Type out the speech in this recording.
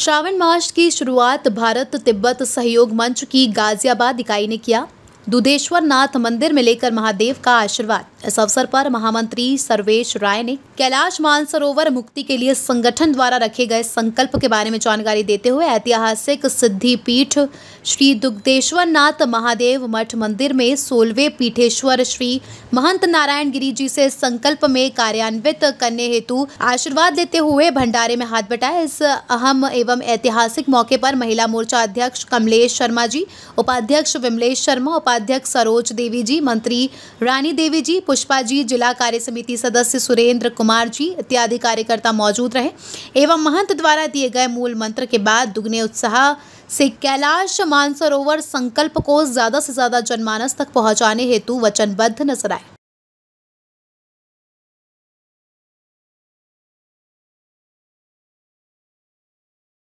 श्रावण मास की शुरुआत भारत तिब्बत सहयोग मंच की गाजियाबाद इकाई ने किया दुधेश्वर नाथ मंदिर में लेकर महादेव का आशीर्वाद इस अवसर पर महामंत्री सर्वेश राय ने कैलाश मानसरोवर मुक्ति के लिए संगठन द्वारा रखे गए संकल्प के बारे में जानकारी देते हुए ऐतिहासिक सिद्धि पीठ श्री दुग्धेश्वर नाथ महादेव मठ मंदिर में सोलवे पीठेश्वर श्री महंत नारायण गिरी जी से संकल्प में कार्यान्वित करने हेतु आशीर्वाद देते हुए भंडारे में हाथ बटाए इस अहम एवं ऐतिहासिक मौके पर महिला मोर्चा अध्यक्ष कमलेश शर्मा जी उपाध्यक्ष विमलेश शर्मा उपाध्यक्ष अध्यक्ष सरोज देवी जी मंत्री रानी देवी जी पुष्पा जी जिला कार्य समिति सदस्य सुरेंद्र कुमार जी इत्यादि कार्यकर्ता मौजूद रहे एवं महंत द्वारा दिए गए मूल मंत्र के बाद दुगने उत्साह से कैलाश मानसरोवर संकल्प को ज़्यादा से ज़्यादा जनमानस तक पहुंचाने हेतु वचनबद्ध नजर आए